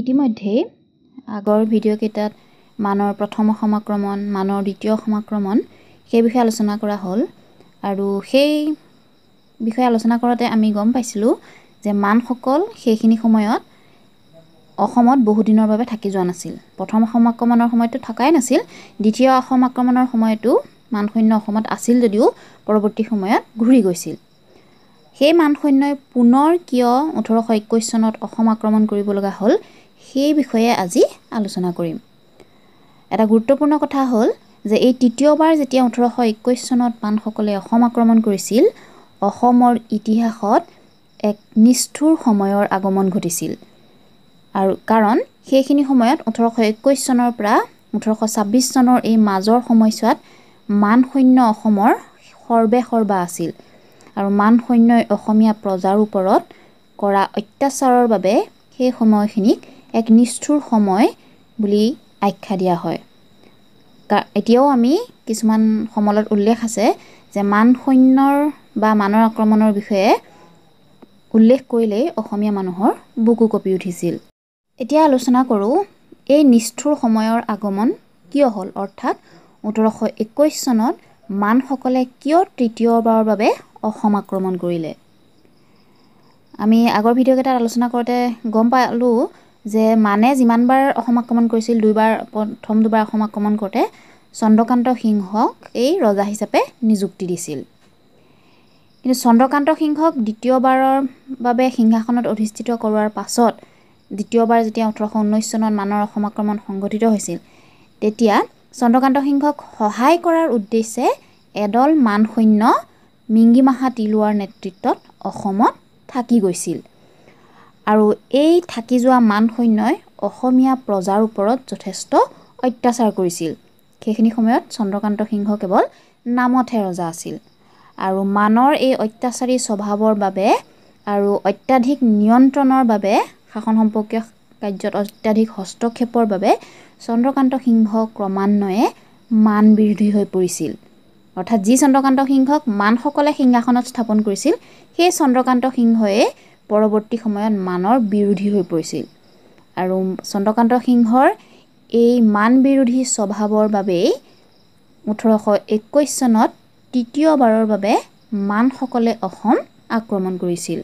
ইতিমধ্যেই আগৰ ভিডিঅ'কেইটাত মানৰ প্ৰথম সমাক্ৰমণ মানৰ দ্বিতীয় সমাক্ৰমণ সেই বিষয়ে আলোচনা কৰা হ'ল আৰু সেই বিষয়ে আলোচনা কৰোঁতে আমি গম পাইছিলোঁ যে মানসকল সেইখিনি সময়ত অসমত বহুদিনৰ বাবে থাকি যোৱা নাছিল প্ৰথম অসম আক্ৰমণৰ সময়তো থকাই নাছিল দ্বিতীয় অসম আক্ৰমণৰ সময়তো মানসৈন্য অসমত আছিল যদিও পৰৱৰ্তী সময়ত ঘূৰি গৈছিল সেই মানসৈন্যই পুনৰ কিয় ওঠৰশ একৈছ চনত অসম আক্ৰমণ কৰিব লগা হ'ল সেই বিষয়ে আজি আলোচনা কৰিম এটা গুৰুত্বপূৰ্ণ কথা হ'ল যে এই তৃতীয়বাৰ যেতিয়া ওঠৰশ একৈছ চনত পাণসকলে অসম আক্ৰমণ কৰিছিল অসমৰ ইতিহাসত এক নিষ্ঠুৰ সময়ৰ আগমন ঘটিছিল আৰু কাৰণ সেইখিনি সময়ত ওঠৰশ একৈছ চনৰ পৰা ওঠৰশ ছাব্বিছ চনৰ এই মাজৰ সময়ছোৱাত মান সৈন্য অসমৰ সৰ্বে সৰ্বা আছিল আৰু মানসৈন্যই অসমীয়া প্ৰজাৰ ওপৰত কৰা অত্যাচাৰৰ বাবে সেই সময়খিনিক এক নিষ্ঠুৰ সময় বুলি আখ্যা দিয়া হয় এতিয়াও আমি কিছুমান সমলত উল্লেখ আছে যে মান সৈন্যৰ বা মানৰ আক্ৰমণৰ বিষয়ে উল্লেখ কৰিলেই অসমীয়া মানুহৰ বুকু কপি উঠিছিল এতিয়া আলোচনা কৰোঁ এই নিষ্ঠুৰ সময়ৰ আগমন কিয় হ'ল অৰ্থাৎ ওঠৰশ একৈছ চনত মানসকলে কিয় তৃতীয়বাৰৰ বাবে অসম আক্ৰমণ কৰিলে আমি আগৰ ভিডিঅ'কেইটাত আলোচনা কৰোঁতে গম পালোঁ যে মানে যিমানবাৰ অসম আক্ৰমণ কৰিছিল দুইবাৰ প্ৰথম দুবাৰ অসম আক্ৰমণ কৰোঁতে চন্দ্ৰকান্ত সিংহক এই ৰজা হিচাপে নিযুক্তি দিছিল কিন্তু চন্দ্ৰকান্ত সিংহক দ্বিতীয়বাৰৰ বাবে সিংহাসনত অধিষ্ঠিত কৰোৱাৰ পাছত দ্বিতীয়বাৰ যেতিয়া ওঠৰশ ঊনৈছ চনত মানৰ অসম আক্ৰমণ সংঘটিত হৈছিল তেতিয়া চন্দ্ৰকান্ত সিংহক সহায় কৰাৰ উদ্দেশ্যে এডল মান সৈন্য মিংগিমাহা তিলোৱাৰ নেতৃত্বত অসমত থাকি গৈছিল আৰু এই থাকি যোৱা মান সৈন্যই অসমীয়া প্ৰজাৰ ওপৰত যথেষ্ট অত্যাচাৰ কৰিছিল সেইখিনি সময়ত চন্দ্ৰকান্ত সিংহ কেৱল নামতহে ৰজা আছিল আৰু মানৰ এই অত্যাচাৰী স্বভাৱৰ বাবে আৰু অত্যাধিক নিয়ন্ত্ৰণৰ বাবে শাসন সম্পৰ্কীয় কাৰ্যত অত্যাধিক হস্তক্ষেপৰ বাবে চন্দ্ৰকান্ত সিংহ ক্ৰমান্বয়ে মান বিৰোধী হৈ পৰিছিল অৰ্থাৎ যি চন্দ্ৰকান্ত সিংহক মানসকলে সিংহাসনত স্থাপন কৰিছিল সেই চন্দ্ৰকান্ত সিংহই পৰৱৰ্তী সময়ত মানৰ বিৰোধী হৈ পৰিছিল আৰু চন্দ্ৰকান্ত সিংহৰ এই মান বিৰোধী স্বভাৱৰ বাবেই ওঠৰশ একৈছ চনত তৃতীয়বাৰৰ বাবে মানসকলে অসম আক্ৰমণ কৰিছিল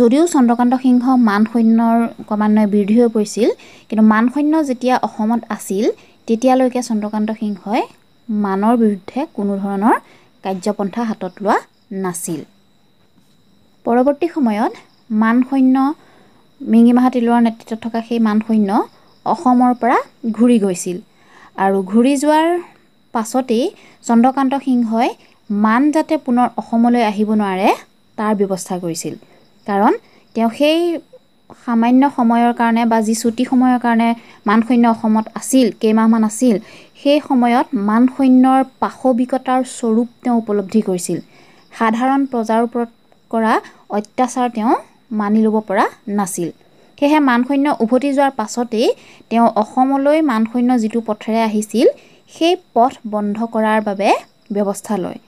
যদিও চন্দ্ৰকান্ত সিংহ মান সৈন্যৰ ক্ৰমান্বয়ে বৃদ্ধি হৈ পৰিছিল কিন্তু মান সৈন্য যেতিয়া অসমত আছিল তেতিয়ালৈকে চন্দ্ৰকান্ত সিংহই মানৰ বিৰুদ্ধে কোনো ধৰণৰ কাৰ্যপন্থা হাতত লোৱা নাছিল পৰৱৰ্তী সময়ত মান সৈন্য মিঙি মাহাতিলোৱাৰ নেতৃত্বত থকা সেই মানসৈন্য অসমৰ পৰা ঘূৰি গৈছিল আৰু ঘূৰি যোৱাৰ পাছতেই চন্দ্ৰকান্ত সিংহই মান যাতে পুনৰ অসমলৈ আহিব নোৱাৰে তাৰ ব্যৱস্থা কৰিছিল কাৰণ তেওঁ সেই সামান্য সময়ৰ কাৰণে বা যি চুটি সময়ৰ কাৰণে মানসৈন্য অসমত আছিল কেইমাহমান আছিল সেই সময়ত মানসৈন্যৰ পাশৱিকতাৰ স্বৰূপ তেওঁ উপলব্ধি কৰিছিল সাধাৰণ প্ৰজাৰ ওপৰত কৰা অত্যাচাৰ তেওঁ মানি ল'ব পৰা নাছিল সেয়েহে মানসৈন্য উভতি যোৱাৰ পাছতেই তেওঁ অসমলৈ মানসৈন্য যিটো পথেৰে আহিছিল সেই পথ বন্ধ কৰাৰ বাবে ব্যৱস্থা লয়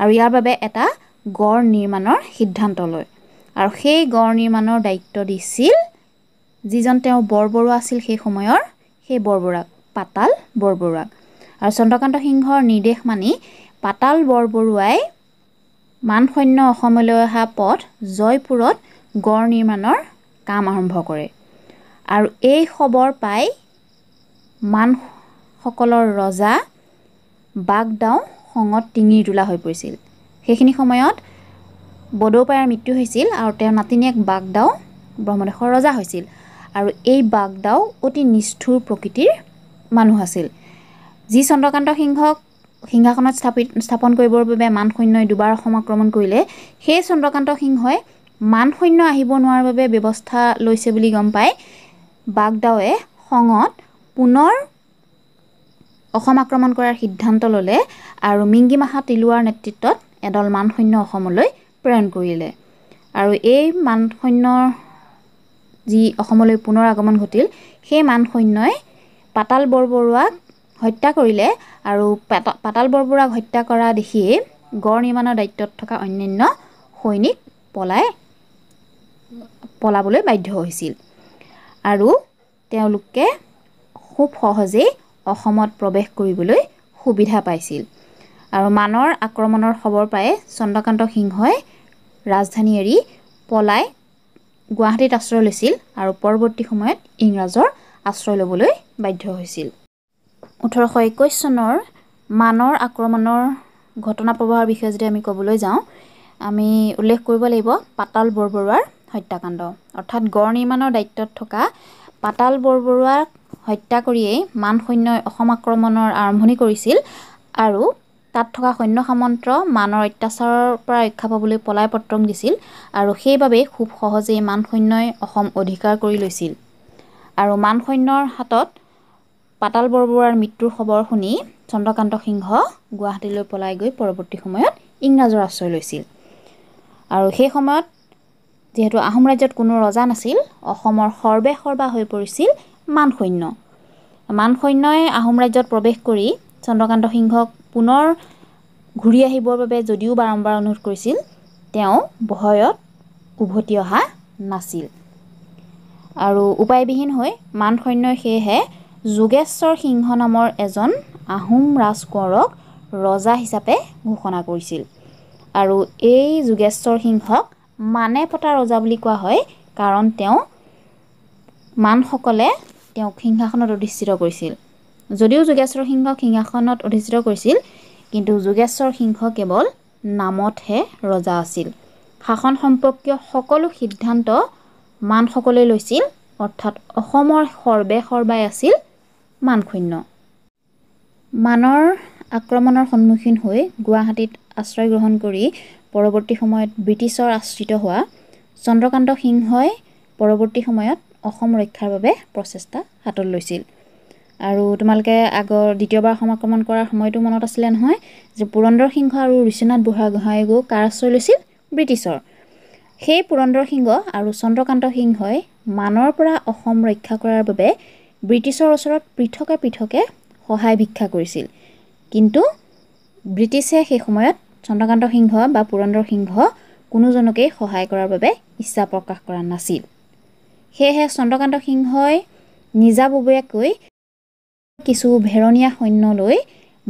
আৰু ইয়াৰ বাবে এটা গড় নিৰ্মাণৰ সিদ্ধান্ত লয় আৰু সেই গড় নিৰ্মাণৰ দায়িত্ব দিছিল যিজন তেওঁ বৰবৰুৱা আছিল সেই সময়ৰ সেই বৰবৰুৱাক পাতাল বৰবৰুৱাক আৰু চন্দ্ৰকান্ত সিংহৰ নিৰ্দেশ মানি পাতাল বৰবৰুৱাই মানসৈন্য অসমলৈ অহা পথ জয়পুৰত গড় নিৰ্মাণৰ কাম আৰম্ভ কৰে আৰু এই খবৰ পাই মানসকলৰ ৰজা বাগদাও খঙত টিঙিৰ তোলা হৈ পৰিছিল সেইখিনি সময়ত বডৌপায়াৰ মৃত্যু হৈছিল আৰু তেওঁৰ নাতিনীয়েক বাগদাও ব্ৰহ্মদেশৰ ৰজা হৈছিল আৰু এই বাগদাও অতি নিষ্ঠুৰ প্ৰকৃতিৰ মানুহ আছিল যি চন্দ্ৰকান্ত সিংহক সিংহাসনত স্থাপিত স্থাপন কৰিবৰ বাবে মানসৈন্যই দুবাৰ অসম আক্ৰমণ কৰিলে সেই চন্দ্ৰকান্ত সিংহই মানসৈন্য আহিব নোৱাৰাৰ বাবে ব্যৱস্থা লৈছে বুলি গম পাই বাগদাৱে খঙত পুনৰ অসম আক্ৰমণ কৰাৰ সিদ্ধান্ত ল'লে আৰু মিংগি মাহা তিলোৱাৰ নেতৃত্বত এডল মানসৈন্য অসমলৈ প্ৰেৰণ কৰিলে আৰু এই মান সৈন্যৰ যি অসমলৈ পুনৰ আগমন ঘটিল সেই মানসৈন্যই পাতাল বৰবৰুৱাক হত্যা কৰিলে আৰু পাতাল বৰবুৰাক হত্যা কৰা দেখিয়ে গড় নিৰ্মাণৰ দায়িত্বত থকা অন্যান্য সৈনিক পলাই পলাবলৈ বাধ্য হৈছিল আৰু তেওঁলোকে খুব সহজেই অসমত প্ৰৱেশ কৰিবলৈ সুবিধা পাইছিল আৰু মানৰ আক্ৰমণৰ খবৰ পাই চন্দ্ৰকান্ত সিংহই ৰাজধানী এৰি পলাই গুৱাহাটীত আশ্ৰয় লৈছিল আৰু পৰৱৰ্তী সময়ত ইংৰাজৰ আশ্ৰয় ল'বলৈ বাধ্য হৈছিল ওঠৰশ একৈছ চনৰ মানৰ আক্ৰমণৰ ঘটনা প্ৰবাহৰ বিষয়ে যদি আমি ক'বলৈ যাওঁ আমি উল্লেখ কৰিব লাগিব পাতাল বৰবৰুৱাৰ হত্যাকাণ্ড অৰ্থাৎ গড় নিৰ্মাণৰ দায়িত্বত থকা পাতাল বৰবৰুৱাক হত্যা কৰিয়েই মান সৈন্যই অসম আক্ৰমণৰ আৰম্ভণি কৰিছিল আৰু তাত থকা সৈন্য সামন্ত মানৰ অত্যাচাৰৰ পৰা ৰক্ষা পাবলৈ পলাই পত্ৰং দিছিল আৰু সেইবাবে খুব সহজেই মান সৈন্যই অসম অধিকাৰ কৰি লৈছিল আৰু মান সৈন্যৰ হাতত পাতাল বৰবৰুৱাৰ মৃত্যুৰ খবৰ শুনি চন্দ্ৰকান্ত সিংহ গুৱাহাটীলৈ পলাই গৈ পৰৱৰ্তী সময়ত ইংৰাজৰ আশ্ৰয় লৈছিল আৰু সেই সময়ত যিহেতু আহোম ৰাজ্যত কোনো ৰজা নাছিল অসমৰ সৰ্বে সৰ্বা হৈ পৰিছিল মান সৈন্যই আহোম ৰাজ্যত প্ৰৱেশ কৰি চন্দ্ৰকান্ত সিংহক পুনৰ ঘূৰি আহিবৰ বাবে যদিও বাৰম্বাৰ অনুৰোধ কৰিছিল তেওঁ ভয়ত উভতি অহা নাছিল আৰু উপায়বিহীন হৈ মানসৈন্যই সেয়েহে যোগেশ্বৰ সিংহ নামৰ এজন আহোম ৰাজকোঁৱৰক ৰজা হিচাপে ঘোষণা কৰিছিল আৰু এই যোগেশ্বৰ সিংহক মানে পতা ৰজা বুলি কোৱা হয় কাৰণ তেওঁ মানসকলে তেওঁক সিংহাসনত অধিষ্ঠিত কৰিছিল যদিও যোগেশ্বৰ সিংহক সিংহাসনত অধিষ্ঠিত কৰিছিল কিন্তু যোগেশ্বৰ সিংহ কেৱল নামতহে ৰজা আছিল শাসন সম্পৰ্কীয় সকলো সিদ্ধান্ত মানসকলে লৈছিল অৰ্থাৎ অসমৰ সৰ্বে সৰ্বাই আছিল মান শূন্য মানৰ আক্ৰমণৰ সন্মুখীন হৈ গুৱাহাটীত আশ্ৰয় গ্ৰহণ কৰি পৰৱৰ্তী সময়ত ব্ৰিটিছৰ আশ্ৰিত হোৱা চন্দ্ৰকান্ত সিংহই পৰৱৰ্তী সময়ত অসম ৰক্ষাৰ বাবে প্ৰচেষ্টা হাতত লৈছিল আৰু তোমালোকে আগৰ দ্বিতীয়বাৰ অসম আক্ৰমণ কৰাৰ সময়তো মনত আছিলে নহয় যে পুৰন্দৰ সিংহ আৰু ঋষিনাথ বুঢ়াগোহাঁইকো কাৰ আশ্ৰয় লৈছিল ব্ৰিটিছৰ সেই পুৰন্দৰ সিংহ আৰু চন্দ্ৰকান্ত সিংহই মানৰ পৰা অসম ৰক্ষা কৰাৰ বাবে ব্ৰিটিছৰ ওচৰত পৃথকে পৃথকে সহায় ভিক্ষা কৰিছিল কিন্তু ব্ৰিটিছে সেই সময়ত চন্দ্ৰকান্ত সিংহ বা পুৰন্দৰ সিংহ কোনোজনকেই সহায় কৰাৰ বাবে ইচ্ছা প্ৰকাশ কৰা নাছিল সেয়েহে চন্দ্ৰকান্ত সিংহই নিজাববীয়াকৈ কিছু ভেৰণীয়া সৈন্য লৈ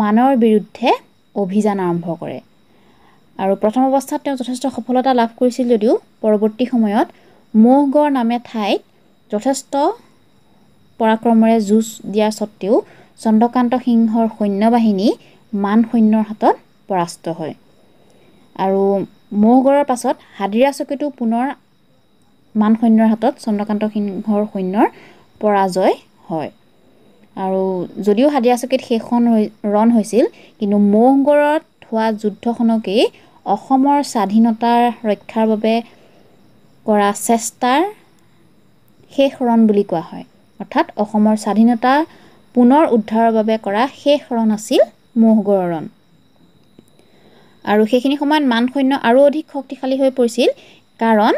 মানৰ বিৰুদ্ধে অভিযান আৰম্ভ কৰে আৰু প্ৰথম অৱস্থাত তেওঁ যথেষ্ট সফলতা লাভ কৰিছিল যদিও পৰৱৰ্তী সময়ত মহগড় নামে ঠাইত যথেষ্ট পৰাক্ৰমেৰে যুঁজ দিয়া স্বত্বেও চন্দ্ৰকান্ত সিংহৰ সৈন্য বাহিনী মান সৈন্যৰ হাতত পৰাস্ত হয় আৰু মৌগড়ৰ পাছত হাদিৰা চকীটো পুনৰ মান সৈন্যৰ হাতত চন্দ্ৰকান্ত সিংহৰ সৈন্যৰ পৰাজয় হয় আৰু যদিও হাদিৰা চকীত সেইখন ৰণ হৈছিল কিন্তু মৌগড়ত হোৱা যুদ্ধখনকেই অসমৰ স্বাধীনতাৰ ৰক্ষাৰ বাবে কৰা চেষ্টাৰ শেষ ৰণ বুলি কোৱা হয় অৰ্থাৎ অসমৰ স্বাধীনতা পুনৰ উদ্ধাৰৰ বাবে কৰা শেষ ৰণ আছিল মহগড়ৰ ৰণ আৰু সেইখিনি সময়ত মানসৈন্য আৰু অধিক শক্তিশালী হৈ পৰিছিল কাৰণ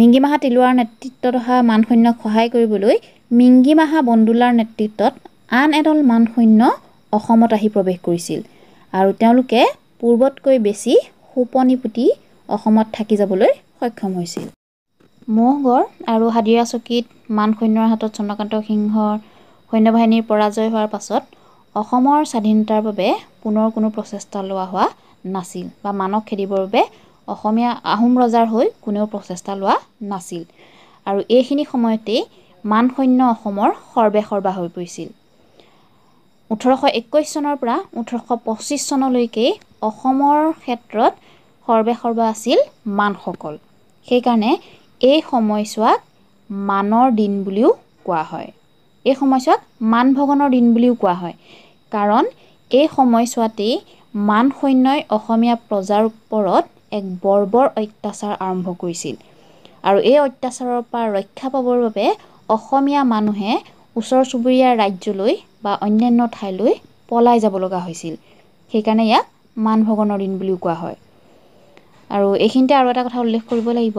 মিংগিমাহা তিলোৱাৰ নেতৃত্বত অহা মানসৈন্যক সহায় কৰিবলৈ মিংগিমাহা বন্দোলাৰ নেতৃত্বত আন এদল মানসৈন্য অসমত আহি প্ৰৱেশ কৰিছিল আৰু তেওঁলোকে পূৰ্বতকৈ বেছি সোপনি পুতি অসমত থাকি যাবলৈ সক্ষম হৈছিল মহগড় আৰু হাদিৰা চকীত মান সৈন্যৰ হাতত চন্দ্ৰকান্ত সিংহৰ সৈন্য বাহিনীৰ পৰাজয় হোৱাৰ পাছত অসমৰ স্বাধীনতাৰ বাবে পুনৰ কোনো প্ৰচেষ্টা লোৱা হোৱা নাছিল বা মানক খেদিবৰ বাবে অসমীয়া আহোম ৰজাৰ হৈ কোনেও প্ৰচেষ্টা লোৱা নাছিল আৰু এইখিনি সময়তেই মান সৈন্য অসমৰ সৰ্বেসৰ্বা হৈ পৰিছিল ওঠৰশ একৈছ চনৰ পৰা ওঠৰশ পঁচিছ চনলৈকেই অসমৰ ক্ষেত্ৰত সৰ্বেসৰ্বা আছিল মানসকল সেইকাৰণে এই সময়ছোৱাক মানৰ দিন বুলিও কোৱা হয় এই সময়ছোৱাক মান ভগনৰ দিন বুলিও কোৱা হয় কাৰণ এই সময়ছোৱাতেই মান সৈন্যই অসমীয়া প্ৰজাৰ ওপৰত এক বৰ্বৰ অত্যাচাৰ আৰম্ভ কৰিছিল আৰু এই অত্যাচাৰৰ পৰা ৰক্ষা পাবৰ বাবে অসমীয়া মানুহে ওচৰ চুবুৰীয়া ৰাজ্যলৈ বা অন্যান্য ঠাইলৈ পলাই যাব লগা হৈছিল সেইকাৰণে ইয়াক মান ভগনৰ দিন বুলিও কোৱা হয় আৰু এইখিনিতে আৰু এটা কথা উল্লেখ কৰিব লাগিব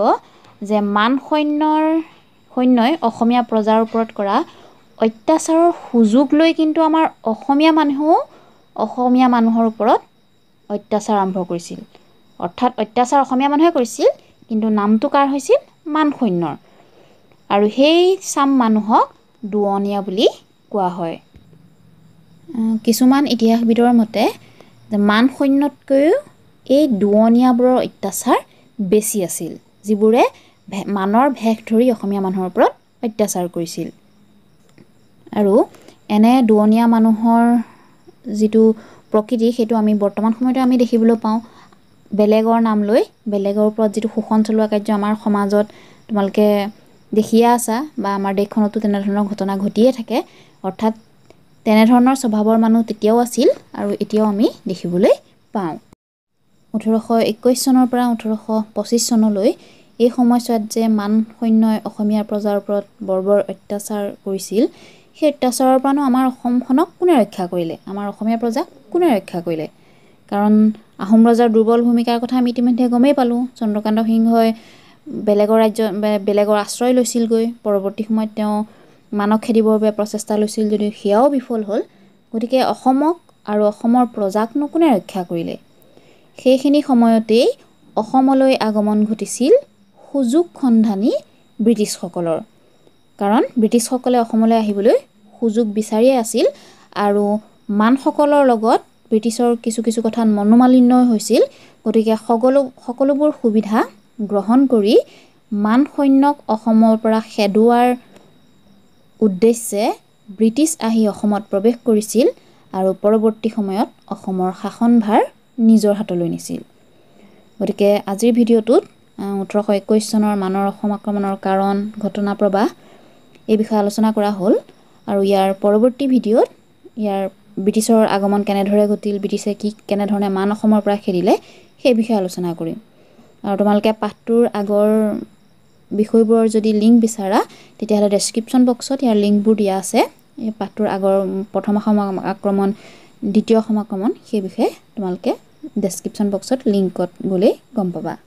যে মান সৈন্যৰ সৈন্যই অসমীয়া প্ৰজাৰ ওপৰত কৰা অত্যাচাৰৰ সুযোগ লৈ কিন্তু আমাৰ অসমীয়া মানুহো অসমীয়া মানুহৰ ওপৰত অত্যাচাৰ আৰম্ভ কৰিছিল অৰ্থাৎ অত্যাচাৰ অসমীয়া মানুহে কৰিছিল কিন্তু নামটো কাৰ হৈছিল মান সৈন্যৰ আৰু সেই চাম মানুহক দোৱনীয়া বুলি কোৱা হয় কিছুমান ইতিহাসবিদৰ মতে মান সৈন্যতকৈও এই দোৱনীয়াবোৰৰ অত্যাচাৰ বেছি আছিল যিবোৰে মানৰ ভেষ ধৰি অসমীয়া মানুহৰ ওপৰত অত্যাচাৰ কৰিছিল আৰু এনে দুৱনীয়া মানুহৰ যিটো প্ৰকৃতি সেইটো আমি বৰ্তমান সময়তে আমি দেখিবলৈ পাওঁ বেলেগৰ নাম লৈ বেলেগৰ ওপৰত যিটো শোষণ চলোৱা কাৰ্য আমাৰ সমাজত তোমালোকে দেখিয়ে আছা বা আমাৰ দেশখনতো তেনেধৰণৰ ঘটনা ঘটিয়ে থাকে অৰ্থাৎ তেনেধৰণৰ স্বভাৱৰ মানুহ তেতিয়াও আছিল আৰু এতিয়াও আমি দেখিবলৈ পাওঁ ওঠৰশ একৈছ চনৰ পৰা ওঠৰশ পঁচিছ চনলৈ এই সময়ছোৱাত যে মান সৈন্যই অসমীয়া প্ৰজাৰ ওপৰত বৰ্বৰ অত্যাচাৰ কৰিছিল সেই অত্যাচাৰৰ পৰানো আমাৰ অসমখনক কোনে ৰক্ষা কৰিলে আমাৰ অসমীয়া প্ৰজাক কোনে ৰক্ষা কৰিলে কাৰণ আহোম ৰজাৰ দুৰ্বল ভূমিকাৰ কথা আমি ইতিমধ্যে গমেই পালোঁ চন্দ্ৰকান্ত সিংহই বেলেগৰ ৰাজ্য বেলেগৰ আশ্ৰয় লৈছিলগৈ পৰৱৰ্তী সময়ত তেওঁ মানক খেদিবৰ বাবে প্ৰচেষ্টা লৈছিল যদিও সেয়াও বিফল হ'ল গতিকে অসমক আৰু অসমৰ প্ৰজাকনো কোনে ৰক্ষা কৰিলে সেইখিনি সময়তেই অসমলৈ আগমন ঘটিছিল সুযোগ সন্ধানী ব্ৰিটিছসকলৰ কাৰণ ব্ৰিটিছসকলে অসমলৈ আহিবলৈ সুযোগ বিচাৰিয়ে আছিল আৰু মানসকলৰ লগত ব্ৰিটিছৰ কিছু কিছু কথাত মনোমালিন্যই হৈছিল গতিকে সকলো সকলোবোৰ সুবিধা গ্ৰহণ কৰি মান সৈন্যক অসমৰ পৰা খেদোৱাৰ উদ্দেশ্যে ব্ৰিটিছ আহি অসমত প্ৰৱেশ কৰিছিল আৰু পৰৱৰ্তী সময়ত অসমৰ শাসনভাৰ নিজৰ হাতলৈ নিছিল গতিকে আজিৰ ভিডিঅ'টোত ওঠৰশ একৈছ চনৰ মানৰ অসম আক্ৰমণৰ কাৰণ ঘটনা প্ৰবাহ এই বিষয়ে আলোচনা কৰা হ'ল আৰু ইয়াৰ পৰৱৰ্তী ভিডিঅ'ত ইয়াৰ ব্ৰিটিছৰ আগমন কেনেদৰে ঘটিল ব্ৰিটিছে কি কেনেধৰণে মান অসমৰ পৰা খেদিলে সেই বিষয়ে আলোচনা কৰিম আৰু তোমালোকে পাঠটোৰ আগৰ বিষয়বোৰৰ যদি লিংক বিচাৰা তেতিয়াহ'লে ডেছক্ৰিপশ্যন বক্সত ইয়াৰ লিংকবোৰ দিয়া আছে এই পাঠটোৰ আগৰ প্ৰথম অসম আক্ৰমণ দ্বিতীয় অসম আক্ৰমণ সেই বিষয়ে তোমালোকে ডেছক্ৰিপশ্যন বক্সত লিংকত গ'লেই গম পাবা